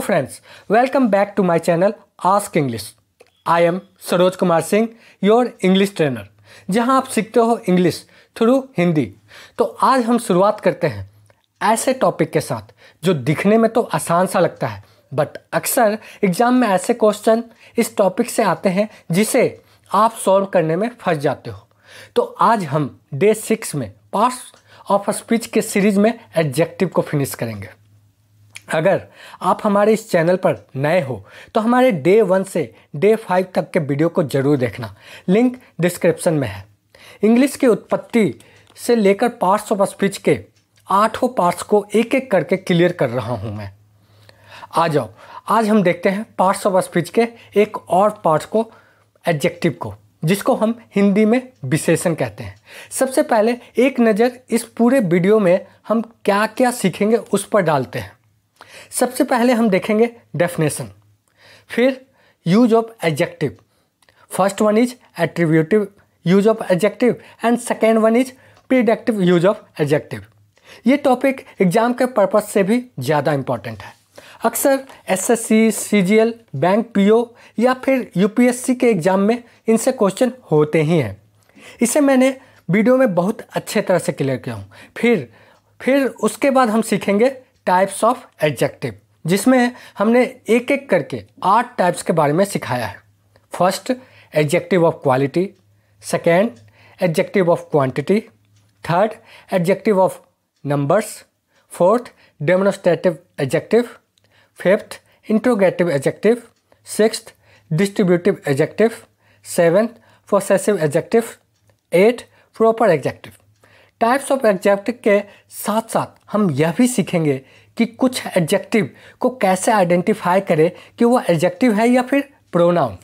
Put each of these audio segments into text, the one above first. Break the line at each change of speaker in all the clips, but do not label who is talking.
तो friends welcome back to my channel ask English I am Saroj Kumar Singh your English trainer जहां आप सीखते हो इंग्लिश थ्रू हिंदी तो आज हम शुरुआत करते हैं ऐसे टॉपिक के साथ जो दिखने में तो आसान सा लगता है बट अक्सर एग्जाम में ऐसे क्वेश्चन इस टॉपिक से आते हैं जिसे आप सॉल्व करने में फंस जाते हो तो आज हम डे सिक्स में पार्ट ऑफ स्पीच के सीरीज में एडजेक्टिव को फिनिश करेंगे अगर आप हमारे इस चैनल पर नए हो तो हमारे डे वन से डे फाइव तक के वीडियो को ज़रूर देखना लिंक डिस्क्रिप्शन में है इंग्लिश की उत्पत्ति से लेकर पार्ट्स ऑफ स्पीच के आठों पार्ट्स को एक एक करके क्लियर कर रहा हूँ मैं आ जाओ आज हम देखते हैं पार्ट्स ऑफ स्पीच के एक और पार्ट को एडजेक्टिव को जिसको हम हिंदी में विशेषण कहते हैं सबसे पहले एक नज़र इस पूरे वीडियो में हम क्या क्या सीखेंगे उस पर डालते हैं सबसे पहले हम देखेंगे डेफिनेशन फिर use of adjective first one is attributive use of adjective and second one is predictive use of adjective ये टॉपिक एग्जाम के पर्पज से भी ज़्यादा इम्पॉर्टेंट है अक्सर एसएससी, सीजीएल, बैंक पीओ या फिर यूपीएससी के एग्जाम में इनसे क्वेश्चन होते ही हैं इसे मैंने वीडियो में बहुत अच्छे तरह से क्लियर किया हूँ फिर फिर उसके बाद हम सीखेंगे टाइप्स ऑफ एडजेक्टिव जिसमें हमने एक एक करके आठ टाइप्स के बारे में सिखाया है first adjective of quality second adjective of quantity third adjective of numbers fourth demonstrative adjective fifth interrogative adjective six distributive adjective seventh possessive adjective eight proper adjective types of adjective के साथ साथ हम यह भी सीखेंगे कि कुछ एडजेक्टिव को कैसे आइडेंटिफाई करें कि वह एडजेक्टिव है या फिर प्रोनाउन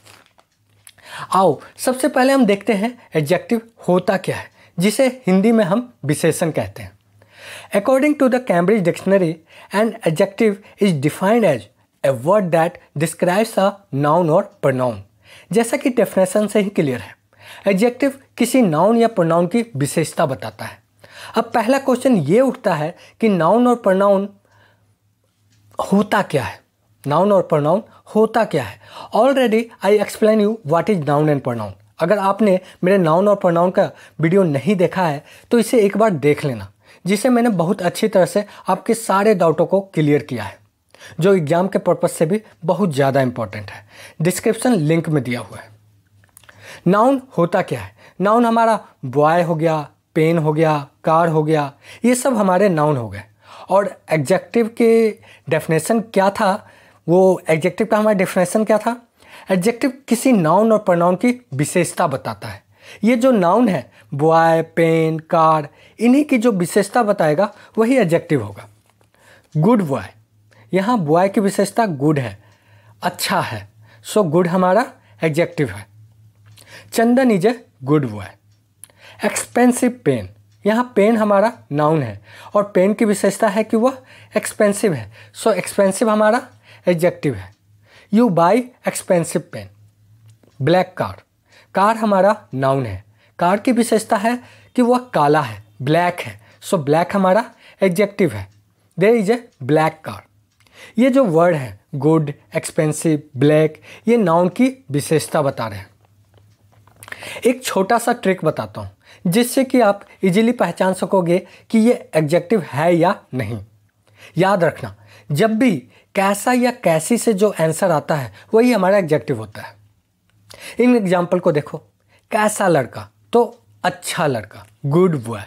आओ सबसे पहले हम देखते हैं एडजेक्टिव होता क्या है जिसे हिंदी में हम विशेषण कहते हैं according to the Cambridge dictionary and adjective is defined as a word that describes a noun और प्रोनाउन जैसा कि डेफिनेशन से ही क्लियर है एडजेक्टिव किसी नाउन या प्रोनाउन की विशेषता बताता है अब पहला क्वेश्चन ये उठता है कि नाउन और प्रनाउन होता क्या है नाउन और प्रनाउन होता क्या है already I explain you what is noun and pronoun अगर आपने मेरे नाउन और प्रनाउन का वीडियो नहीं देखा है तो इसे एक बार देख लेना जिसे मैंने बहुत अच्छी तरह से आपके सारे डाउटों को क्लियर किया है जो एग्जाम के पर्पज से भी बहुत ज़्यादा इंपॉर्टेंट है डिस्क्रिप्शन लिंक में दिया हुआ है नाउन होता क्या है नाउन हमारा बॉय हो गया पेन हो गया कार हो गया ये सब हमारे नाउन हो गए और एग्जेक्टिव के डेफिनेशन क्या था वो एग्जेक्टिव का हमारा डेफिनेशन क्या था एग्जेक्टिव किसी नाउन और प्रनाउन की विशेषता बताता है ये जो नाउन है बॉय पेन कार इन्हीं की जो विशेषता बताएगा वही एग्जेक्टिव होगा गुड बॉय यहाँ बॉय की विशेषता गुड है अच्छा है सो so, गुड हमारा एग्जेक्टिव है Chandan is a good boy expensive pen यहाँ पेन हमारा नाउन है और पेन की विशेषता है कि वह एक्सपेंसिव है सो so, एक्सपेंसिव हमारा एडजेक्टिव है you buy expensive pen black car car हमारा नाउन है कार की विशेषता है कि वह काला है ब्लैक है सो so, ब्लैक हमारा एडजेक्टिव है there is a black car ये जो वर्ड है गुड एक्सपेंसिव ब्लैक ये नाउन की विशेषता बता रहे हैं एक छोटा सा ट्रिक बताता हूँ जिससे कि आप इजीली पहचान सकोगे कि ये एग्जेक्टिव है या नहीं याद रखना जब भी कैसा या कैसी से जो आंसर आता है वही हमारा एग्जेक्टिव होता है इन एग्जाम्पल को देखो कैसा लड़का तो अच्छा लड़का गुड बॉय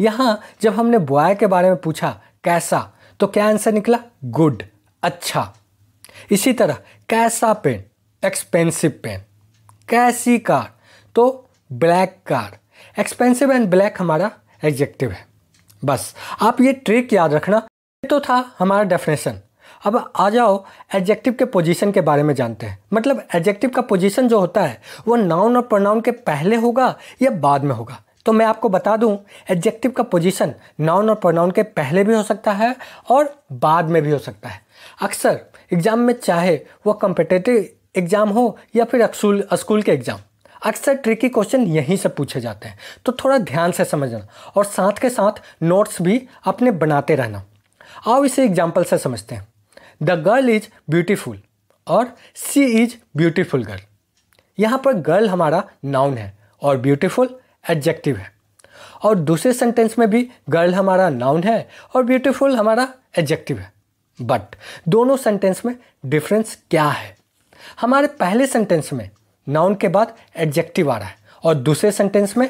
यहाँ जब हमने बॉय के बारे में पूछा कैसा तो क्या आंसर निकला गुड अच्छा इसी तरह कैसा पेन एक्सपेंसिव पेन कैसी कार तो black car expensive and black हमारा एग्जेक्टिव है बस आप ये ट्रिक याद रखना ये तो था हमारा डेफिनेशन अब आ जाओ एडजेक्टिव के पोजीशन के बारे में जानते हैं मतलब एडजेक्टिव का पोजीशन जो होता है वो नाउन और प्रोनाउन के पहले होगा या बाद में होगा तो मैं आपको बता दूं एडजेक्टिव का पोजीशन नाउन और प्रोनाउन के पहले भी हो सकता है और बाद में भी हो सकता है अक्सर एग्ज़ाम में चाहे वो कम्पिटेटिव एग्ज़ाम हो या फिर स्कूल के एग्ज़ाम अक्सर ट्रिकी क्वेश्चन यहीं से पूछे जाते हैं तो थोड़ा ध्यान से समझना और साथ के साथ नोट्स भी अपने बनाते रहना आओ इसे एग्जाम्पल से समझते हैं द गर्ल इज ब्यूटीफुल और सी इज ब्यूटीफुल गर्ल यहाँ पर गर्ल हमारा नाउन है और ब्यूटीफुल एडजेक्टिव है और दूसरे सेंटेंस में भी गर्ल हमारा नाउन है और ब्यूटीफुल हमारा एडजेक्टिव है बट दोनों सेंटेंस में डिफरेंस क्या है हमारे पहले सेंटेंस में नाउन के बाद एडजेक्टिव आ रहा है और दूसरे सेंटेंस में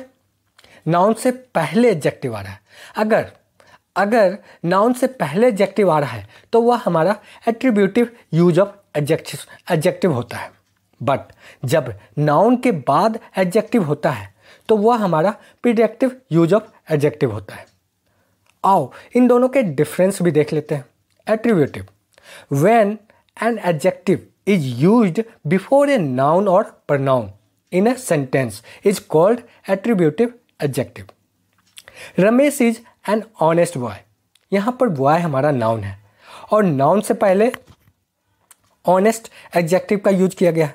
नाउन से पहले एडजेक्टिव आ रहा है अगर अगर नाउन से पहले एडजेक्टिव आ रहा है तो वह हमारा attributive use of adjective adjective होता है बट जब नाउन के बाद एडजेक्टिव होता है तो वह हमारा प्रिडेक्टिव यूज ऑफ एडजेक्टिव होता है आओ इन दोनों के डिफरेंस भी देख लेते हैं attributive when an adjective is used before a noun or pronoun in a sentence is called attributive adjective. Ramesh is an honest boy यहाँ पर बॉय हमारा नाउन है और नाउन से पहले ऑनेस्ट एडजेक्टिव का यूज किया गया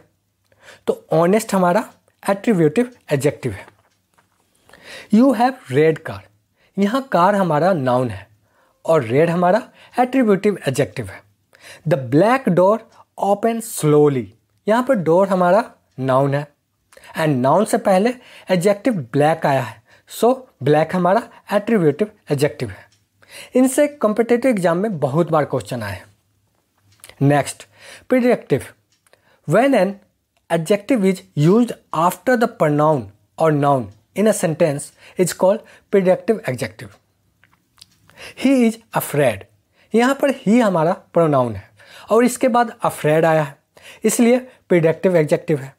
तो ऑनेस्ट हमारा एट्रीब्यूटिव एडजेक्टिव है यू हैव रेड कार यहाँ कार हमारा नाउन है और रेड हमारा एट्रीब्यूटिव एडजेक्टिव है the black door open slowly यहाँ पर डोर हमारा नाउन है एंड नाउन से पहले एडजेक्टिव ब्लैक आया है सो so, ब्लैक हमारा एट्रीब्यूटिव एडजेक्टिव है इनसे कॉम्पिटेटिव एग्जाम में बहुत बार क्वेश्चन आए हैं next predictive when an adjective is use after the pronoun और noun in a sentence is called predictive adjective he is afraid यहाँ पर ही हमारा प्रोनाउन है और इसके बाद अफ्रेड आया है इसलिए प्रिडक्टिव एग्जेक्टिव है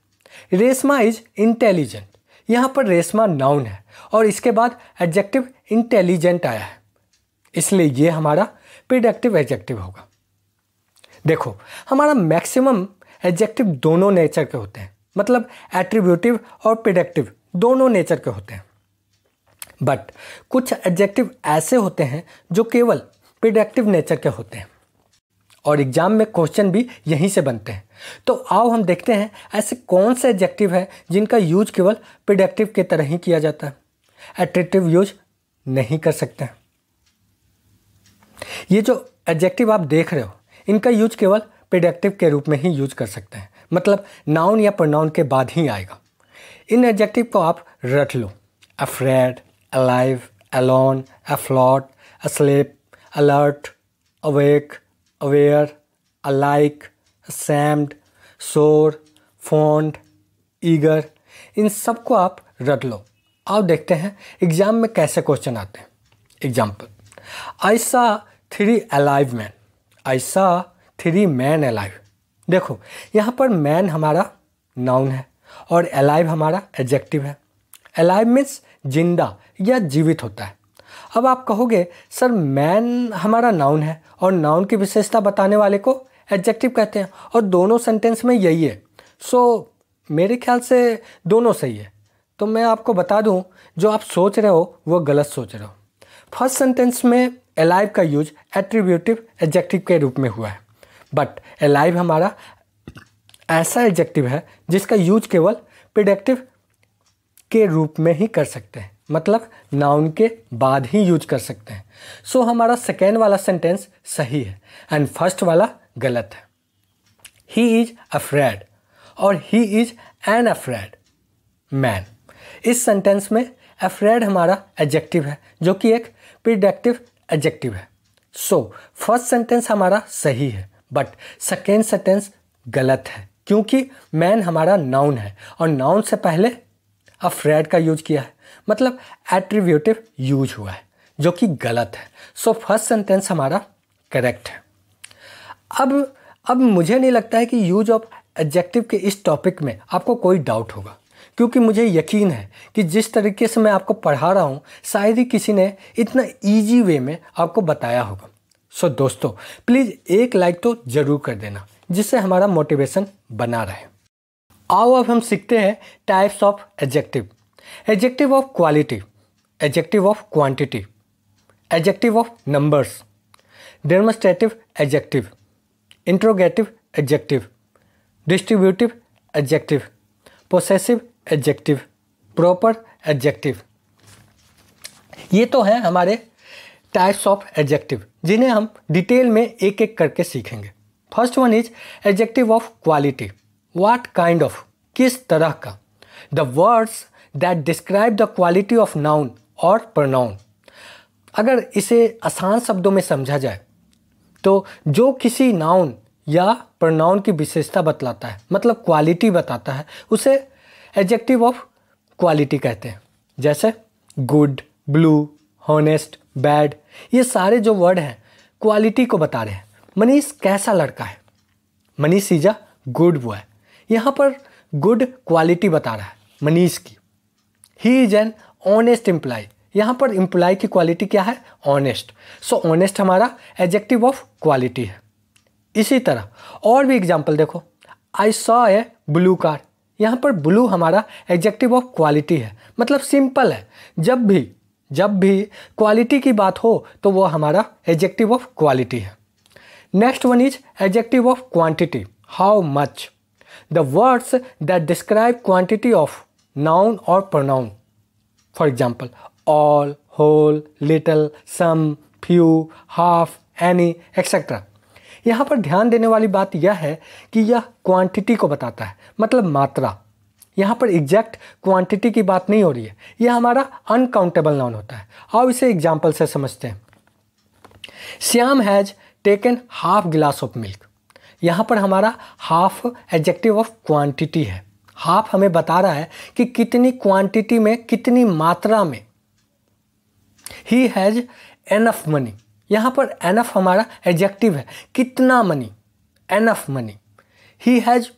रेशमा इज इंटेलिजेंट यहाँ पर रेशमा नाउन है और इसके बाद एडजेक्टिव इंटेलिजेंट आया है इसलिए ये हमारा प्रिडक्टिव एडजेक्टिव होगा देखो हमारा मैक्सिमम एडजेक्टिव दोनों नेचर के होते हैं मतलब एट्रीब्यूटिव और प्रिडक्टिव दोनों नेचर के होते हैं बट कुछ एडजेक्टिव ऐसे होते हैं जो केवल प्रिडक्टिव नेचर के होते हैं और एग्ज़ाम में क्वेश्चन भी यहीं से बनते हैं तो आओ हम देखते हैं ऐसे कौन से एडजेक्टिव हैं जिनका यूज केवल प्रिडक्टिव के तरह ही किया जाता है एट्रेक्टिव यूज नहीं कर सकते हैं ये जो एडजेक्टिव आप देख रहे हो इनका यूज केवल प्रिडक्टिव के रूप में ही यूज कर सकते हैं मतलब नाउन या प्रोनाउन के बाद ही आएगा इन एडजेक्टिव को आप रख लो afraid alive alone afloat asleep alert awake aware alike ashamed sure fond eager इन सबको आप रट लो आप देखते हैं एग्ज़ाम में कैसे क्वेश्चन आते हैं एग्जाम्पल आई सा थ्री अलाइव मैन आई सा थ्री मैन अलाइव देखो यहाँ पर मैन हमारा नाउन है और अलाइव हमारा एडजेक्टिव है अलाइव मीन्स जिंदा या जीवित होता है अब आप कहोगे सर मैन हमारा नाउन है और नाउन की विशेषता बताने वाले को एडजेक्टिव कहते हैं और दोनों सेंटेंस में यही है सो so, मेरे ख्याल से दोनों सही है तो मैं आपको बता दूं जो आप सोच रहे हो वो गलत सोच रहे हो फर्स्ट सेंटेंस में एलाइव का यूज एट्रीब्यूटिव एडजेक्टिव के रूप में हुआ है बट एलाइव हमारा ऐसा एडजेक्टिव है जिसका यूज केवल प्रिडक्टिव के रूप में ही कर सकते हैं मतलब नाउन के बाद ही यूज कर सकते हैं सो so, हमारा सेकेंड वाला सेंटेंस सही है एंड फर्स्ट वाला गलत है ही इज अफ्रेड और he is an afraid man इस सेंटेंस में अफ्रेड हमारा एडजेक्टिव है जो कि एक प्रिडक्टिव एडजेक्टिव है सो फर्स्ट सेंटेंस हमारा सही है बट सेकेंड सेंटेंस गलत है क्योंकि मैन हमारा नाउन है और नाउन से पहले अफ्रेड का यूज किया है मतलब एट्रीब्यूटिव यूज हुआ है जो कि गलत है सो फर्स्ट सेंटेंस हमारा करेक्ट है अब अब मुझे नहीं लगता है कि यूज ऑफ एडजेक्टिव के इस टॉपिक में आपको कोई डाउट होगा क्योंकि मुझे यकीन है कि जिस तरीके से मैं आपको पढ़ा रहा हूँ शायद ही किसी ने इतना ईजी वे में आपको बताया होगा सो so, दोस्तों प्लीज़ एक लाइक तो ज़रूर कर देना जिससे हमारा मोटिवेशन बना रहे आओ अब हम सीखते हैं types of adjective adjective of quality adjective of quantity adjective of numbers demonstrative adjective interrogative adjective distributive adjective possessive adjective proper adjective ये तो हैं हमारे टाइप्स ऑफ एडजेक्टिव जिन्हें हम डिटेल में एक एक करके सीखेंगे first one is adjective of quality what kind of किस तरह का the words that describe the quality of noun और प्रनाउन अगर इसे आसान शब्दों में समझा जाए तो जो किसी नाउन या प्रनाउन की विशेषता बतलाता है मतलब क्वालिटी बताता है उसे एडजेक्टिव ऑफ क्वालिटी कहते हैं जैसे गुड ब्लू हॉनेस्ट बैड ये सारे जो वर्ड हैं क्वालिटी को बता रहे हैं मनीष कैसा लड़का है मनीष सीजा गुड बॉय यहाँ पर गुड क्वालिटी बता रहा है मनीष की he is an honest employee यहाँ पर इम्प्लाई की क्वालिटी क्या है ऑनेस्ट सो ऑनेस्ट हमारा एजेक्टिव ऑफ क्वालिटी है इसी तरह और भी एग्जाम्पल देखो I saw a blue car यहाँ पर ब्लू हमारा एजेक्टिव ऑफ क्वालिटी है मतलब सिंपल है जब भी जब भी क्वालिटी की बात हो तो वो हमारा एजेक्टिव ऑफ क्वालिटी है next one is adjective of quantity how much the words that describe quantity of noun और pronoun for example all whole little some few half any etcetera यहाँ पर ध्यान देने वाली बात यह है कि यह क्वांटिटी को बताता है मतलब मात्रा यहाँ पर एग्जैक्ट क्वांटिटी की बात नहीं हो रही है यह हमारा अनकाउंटेबल नाउन होता है आओ इसे एग्जाम्पल से समझते हैं Shyam has taken half glass of milk यहाँ पर हमारा हाफ एडजेक्टिव ऑफ क्वांटिटी है हाफ हमें बता रहा है कि कितनी क्वांटिटी में कितनी मात्रा में ही हैज़ एनफ मनी यहां पर एनफ हमारा एडजेक्टिव है कितना money enough money he has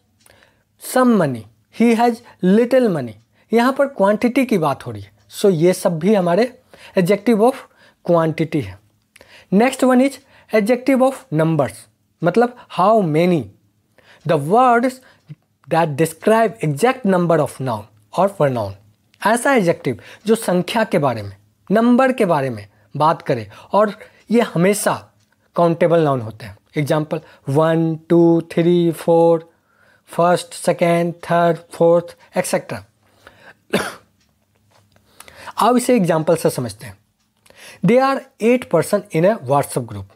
some money he has little money यहां पर क्वांटिटी की बात हो रही है सो so, ये सब भी हमारे एडजेक्टिव ऑफ क्वांटिटी है next one is adjective of numbers मतलब how many the words that describe exact number of noun और नाउन ऐसा एडजेक्टिव जो संख्या के बारे में नंबर के बारे में बात करे और ये हमेशा काउंटेबल नाउन होते हैं example one two three four first second third fourth etcetera अब इसे एग्जाम्पल से समझते हैं they are eight person in a WhatsApp group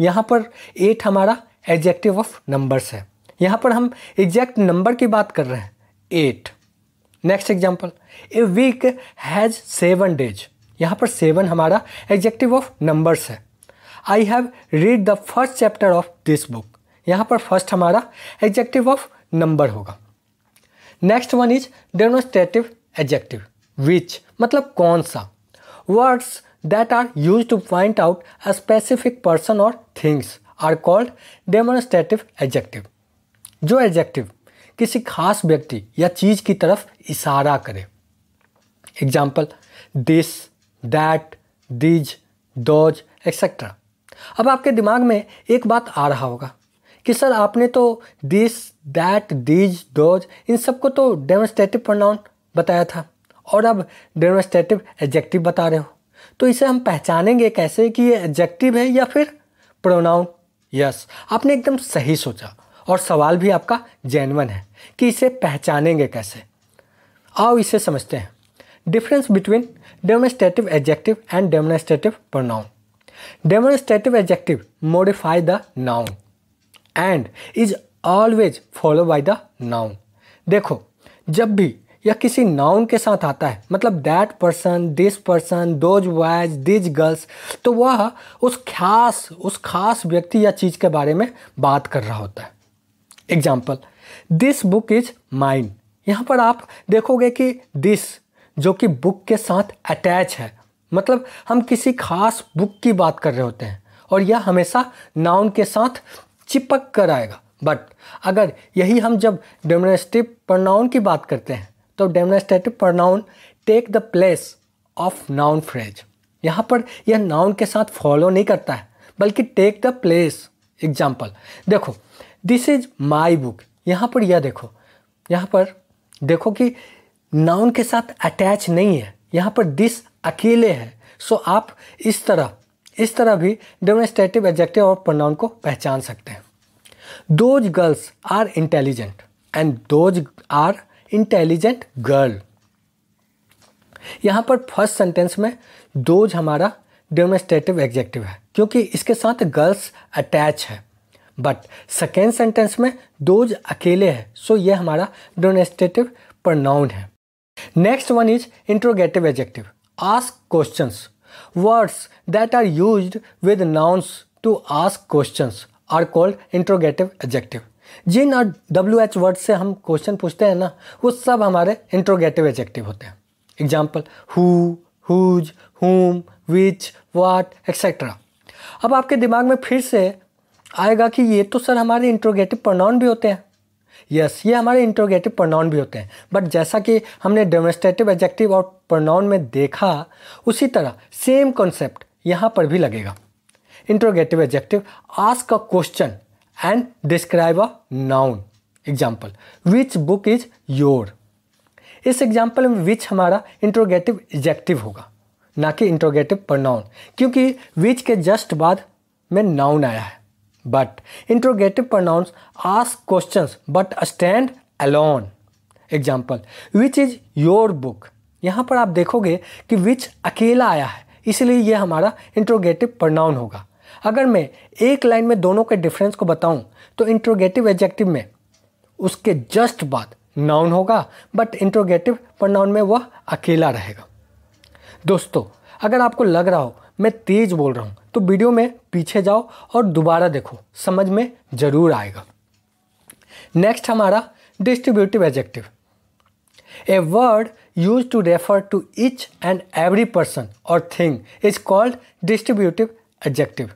यहाँ पर एट हमारा एडजेक्टिव ऑफ नंबर्स है यहाँ पर हम एग्जैक्ट नंबर की बात कर रहे हैं eight next example a week has seven days यहाँ पर सेवन हमारा एग्जेक्टिव ऑफ नंबर्स है I have read the first chapter of this book यहाँ पर फर्स्ट हमारा एग्जेक्टिव ऑफ नंबर होगा next one is demonstrative adjective which मतलब कौन सा words that are use to point out a specific person और things are called demonstrative adjective जो adjective किसी खास व्यक्ति या चीज़ की तरफ इशारा करे example this that these those etcetera अब आपके दिमाग में एक बात आ रहा होगा कि सर आपने तो दिस दैट दिज दौज इन सबको तो डेमोस्ट्रेटिव प्रोनाउन बताया था और अब डेमोस्ट्रेटिव एडजेक्टिव बता रहे हो तो इसे हम पहचानेंगे कैसे कि ये एडजेक्टिव है या फिर प्रोनाउन यस आपने एकदम सही सोचा और सवाल भी आपका जैनवन है कि इसे पहचानेंगे कैसे आओ इसे समझते हैं difference between demonstrative adjective and demonstrative pronoun demonstrative adjective modify the noun and is always follow by the noun देखो जब भी यह किसी नाउन के साथ आता है मतलब that person this person those boys these girls तो वह उस खास उस खास व्यक्ति या चीज़ के बारे में बात कर रहा होता है example this book is mine यहाँ पर आप देखोगे कि दिस जो कि बुक के साथ अटैच है मतलब हम किसी खास बुक की बात कर रहे होते हैं और यह हमेशा नाउन के साथ चिपक कर आएगा बट अगर यही हम जब डेमोनेस्टिव प्रनाउन की बात करते हैं तो demonstrative pronoun take the place of noun phrase यहाँ पर यह नाउन के साथ फॉलो नहीं करता है बल्कि टेक द प्लेस एग्जाम्पल देखो दिस इज माई बुक यहाँ पर यह देखो यहाँ पर देखो कि नाउन के साथ अटैच नहीं है यहाँ पर दिस अकेले है सो so, आप इस तरह इस तरह भी डेमोस्ट्रेटिव एडजेक्टिव और प्रोनाउन को पहचान सकते हैं those girls are intelligent and those are intelligent girl यहाँ पर फर्स्ट सेंटेंस में दोज हमारा डेमोस्ट्रेटिव एग्जेक्टिव है क्योंकि इसके साथ गर्ल्स अटैच है बट सेकेंड सेंटेंस में दोज अकेले है सो so, ये हमारा डोनेस्टेटिव प्रोनाउन है next one is interrogative adjective ask question words that are use with nouns to ask question are called interrogative adjective जिन और डब्ल्यू एच वर्ड से हम क्वेश्चन पूछते हैं ना वो सब हमारे इंट्रोगेटिव एजेक्टिव होते हैं एग्जाम्पल हु हुज हुम विच वाट एक्सेट्रा अब आपके दिमाग में फिर से आएगा कि ये तो सर हमारे इंट्रोगेटिव प्रोनाउन भी होते हैं यस yes, ये हमारे इंट्रोगेटिव प्रोनाउन भी होते हैं बट जैसा कि हमने डेमोस्ट्रेटिव एजेक्टिव और प्रोनाउन में देखा उसी तरह सेम कॉन्सेप्ट यहाँ पर भी लगेगा interrogative adjective ask a question and describe a noun example which book is your इस एग्जाम्पल में विच हमारा इंट्रोगेटिव एजेक्टिव होगा ना कि इंट्रोगेटिव प्रोनाउन क्योंकि विच के जस्ट बाद में नाउन आया है but interrogative pronouns ask question but stand alone example which is your book यहाँ पर आप देखोगे कि विच अकेला आया है इसलिए यह हमारा इंट्रोगेटिव प्रनाउन होगा अगर मैं एक लाइन में दोनों के डिफरेंस को बताऊं तो इंट्रोगेटिव एडजेक्टिव में उसके जस्ट बाद नाउन होगा बट इंट्रोगेटिव प्रनाउन में वह अकेला रहेगा दोस्तों अगर आपको लग रहा हो मैं तेज़ बोल रहा हूँ तो वीडियो में पीछे जाओ और दोबारा देखो समझ में ज़रूर आएगा नेक्स्ट हमारा distributive adjective a word use to refer to each and every person और thing is called distributive adjective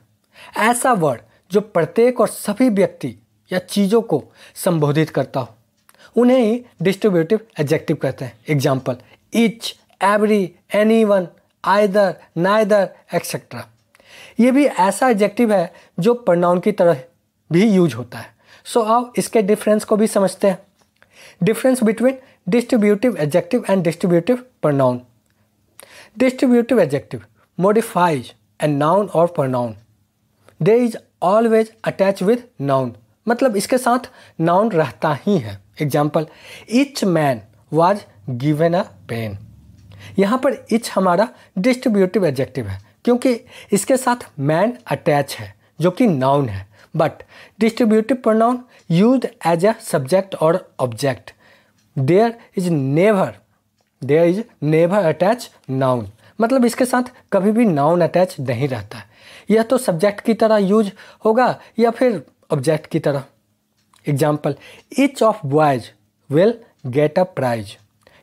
ऐसा वर्ड जो प्रत्येक और सभी व्यक्ति या चीज़ों को संबोधित करता हो उन्हें ही डिस्ट्रीब्यूटिव एजेक्टिव कहते हैं example each every any one either neither etcetera ये भी ऐसा एडजेक्टिव है जो प्रनाउन की तरह भी यूज होता है सो so, आओ इसके डिफरेंस को भी समझते हैं difference between distributive adjective and distributive pronoun distributive adjective modifies a noun और pronoun. They is always attach with noun मतलब इसके साथ नाउन रहता ही है example each man was given a pen यहाँ पर इच हमारा डिस्ट्रीब्यूटिव एडजेक्टिव है क्योंकि इसके साथ मैन अटैच है जो कि नाउन है but distributive pronoun use as a subject और object there is never there is never attach noun मतलब इसके साथ कभी भी नाउन अटैच नहीं रहता यह तो सब्जेक्ट की तरह यूज होगा या फिर ऑब्जेक्ट की तरह example each of boys will get a prize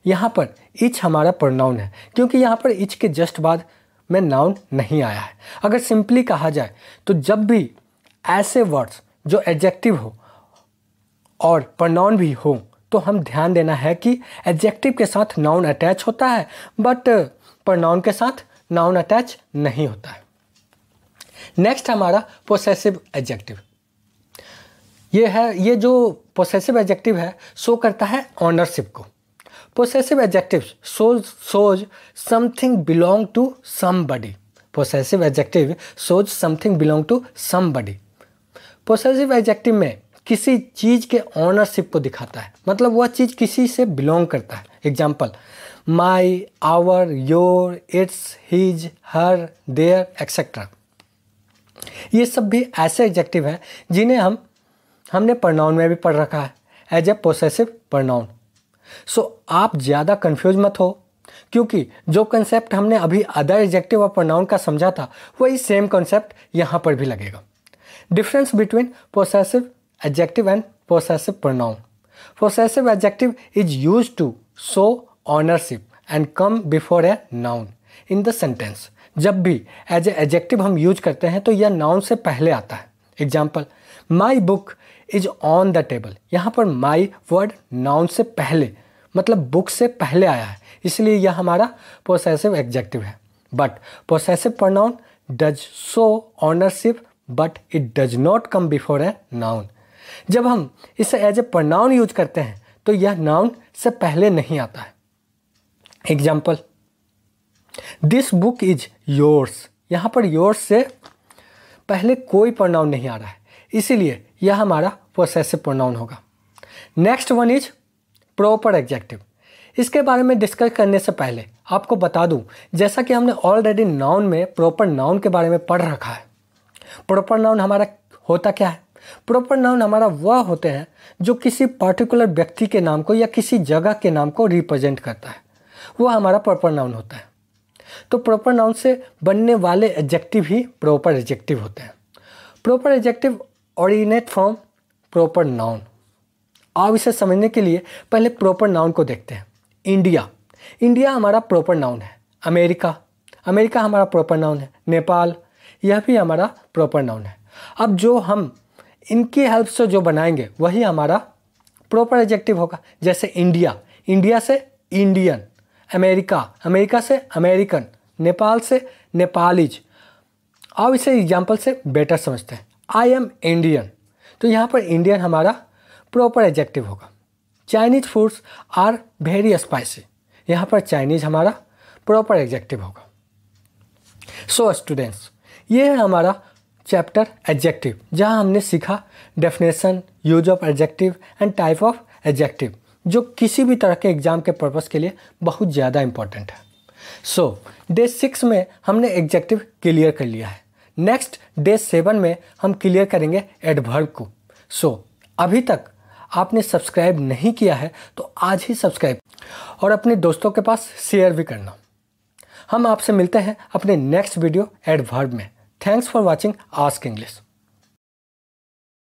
यहाँ पर इच हमारा प्रोनाउन है क्योंकि यहाँ पर इच के जस्ट बाद में नाउन नहीं आया है अगर सिंपली कहा जाए तो जब भी ऐसे वर्ड्स जो एडजेक्टिव हो और प्रनाउन भी हो तो हम ध्यान देना है कि एडजेक्टिव के साथ नाउन अटैच होता है बट प्रनाउन uh, के साथ नाउन अटैच नहीं होता है नेक्स्ट हमारा पोसेसिव एडजेक्टिव ये है ये जो पोसेसिव एडजेक्टिव है शो करता है ऑनरशिप को possessive adjective shows shows something belong to somebody possessive adjective shows something belong to somebody possessive adjective में किसी चीज के ऑनरशिप को दिखाता है मतलब वह चीज किसी से बिलोंग करता है example my our your its his her their etcetera ये सब भी ऐसे एडजेक्टिव हैं जिन्हें हम हमने प्रनाउन में भी पढ़ रखा है as a possessive pronoun so आप ज़्यादा कन्फ्यूज मत हो क्योंकि जो कंसेप्ट हमने अभी अदर एजेक्टिव और प्रोनाउन का समझा था वही सेम कंसेप्ट यहाँ पर भी लगेगा difference between possessive adjective and possessive pronoun possessive adjective is use to show ownership and come before a noun in the sentence जब भी एज ए एजेक्टिव हम यूज करते हैं तो यह नाउन से पहले आता है example my book is on the table यहाँ पर माई वर्ड नाउन से पहले मतलब बुक से पहले आया है इसलिए यह हमारा पोसेसिव एग्जेक्टिव है but possessive pronoun does show ownership but it does not come before a noun जब हम इसे एज ए प्रोनाउन यूज करते हैं तो यह नाउन से पहले नहीं आता है example this book is yours यहाँ पर योर्स से पहले कोई प्रोनाउन नहीं आ रहा है इसीलिए यह हमारा प्रोसेसिव प्रोनाउन होगा next one is proper adjective इसके बारे में डिस्कस करने से पहले आपको बता दूं जैसा कि हमने ऑलरेडी नाउन में प्रॉपर नाउन के बारे में पढ़ रखा है प्रॉपर नाउन हमारा होता क्या है प्रॉपर नाउन हमारा वह होते हैं जो किसी पर्टिकुलर व्यक्ति के नाम को या किसी जगह के नाम को रिप्रेजेंट करता है वह हमारा प्रॉपर नाउन होता है तो प्रॉपर नाउन से बनने वाले एडजेक्टिव ही प्रॉपर एडजेक्टिव होते हैं proper adjective ordinate form proper noun आप इसे समझने के लिए पहले प्रॉपर नाउन को देखते हैं इंडिया इंडिया हमारा प्रॉपर नाउन है अमेरिका अमेरिका हमारा प्रॉपर नाउन है नेपाल यह भी हमारा प्रॉपर नाउन है अब जो हम इनकी हेल्प से जो बनाएंगे वही हमारा प्रॉपर एडजेक्टिव होगा जैसे इंडिया इंडिया से इंडियन अमेरिका अमेरिका से अमेरिकन नेपाल से नेपालीज आप इसे एग्जाम्पल से बेटर समझते हैं आई एम इंडियन तो यहाँ पर इंडियन हमारा प्रॉपर एडजेक्टिव होगा Chinese foods are very spicy यहाँ पर चाइनीज हमारा प्रॉपर एडजेक्टिव होगा सो so, स्टूडेंट्स ये है हमारा चैप्टर एडजेक्टिव जहाँ हमने सीखा definition use of adjective and type of adjective जो किसी भी तरह के एग्ज़ाम के पर्पस के लिए बहुत ज़्यादा इम्पॉर्टेंट है सो डे सिक्स में हमने एग्जेक्टिव क्लियर कर लिया है नेक्स्ट डे सेवन में हम क्लियर करेंगे एडवर्ब को सो so, अभी तक आपने सब्सक्राइब नहीं किया है तो आज ही सब्सक्राइब और अपने दोस्तों के पास शेयर भी करना हम आपसे मिलते हैं अपने नेक्स्ट वीडियो एडवर्ब में thanks for watching ask English